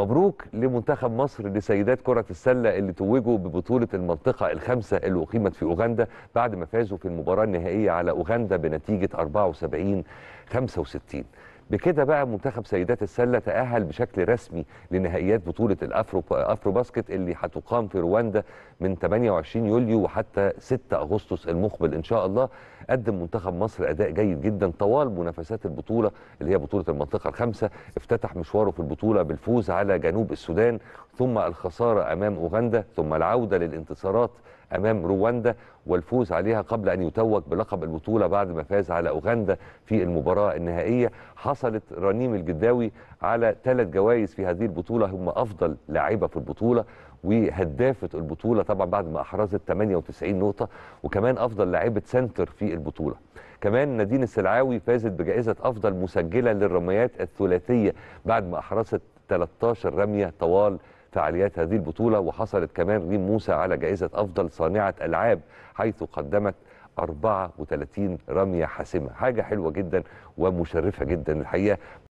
مبروك لمنتخب مصر لسيدات كرة السلة اللي توجوا ببطولة المنطقة الخامسة اللي أقيمت في أوغندا بعد ما فازوا في المباراة النهائية على أوغندا بنتيجة 74 65 بكده بقى منتخب سيدات السله تاهل بشكل رسمي لنهائيات بطوله الافرو افرو باسكت اللي هتقام في رواندا من 28 يوليو وحتى 6 اغسطس المقبل ان شاء الله قدم منتخب مصر اداء جيد جدا طوال منافسات البطوله اللي هي بطوله المنطقه الخامسه افتتح مشواره في البطوله بالفوز على جنوب السودان ثم الخساره امام اوغندا ثم العوده للانتصارات امام رواندا والفوز عليها قبل ان يتوج بلقب البطوله بعد ما فاز على اوغندا في المباراه النهائيه حصلت رنيم الجداوي على ثلاث جوائز في هذه البطوله هم افضل لاعبه في البطوله وهدافه البطوله طبعا بعد ما احرزت 98 نقطه وكمان افضل لاعبه سنتر في البطوله كمان نادين السلعاوي فازت بجائزه افضل مسجله للرميات الثلاثيه بعد ما احرزت 13 رميه طوال فعاليات هذه البطولة وحصلت كمان ريم موسى على جائزة أفضل صانعة ألعاب حيث قدمت 34 رمية حاسمة حاجة حلوة جدا ومشرفة جدا الحقيقة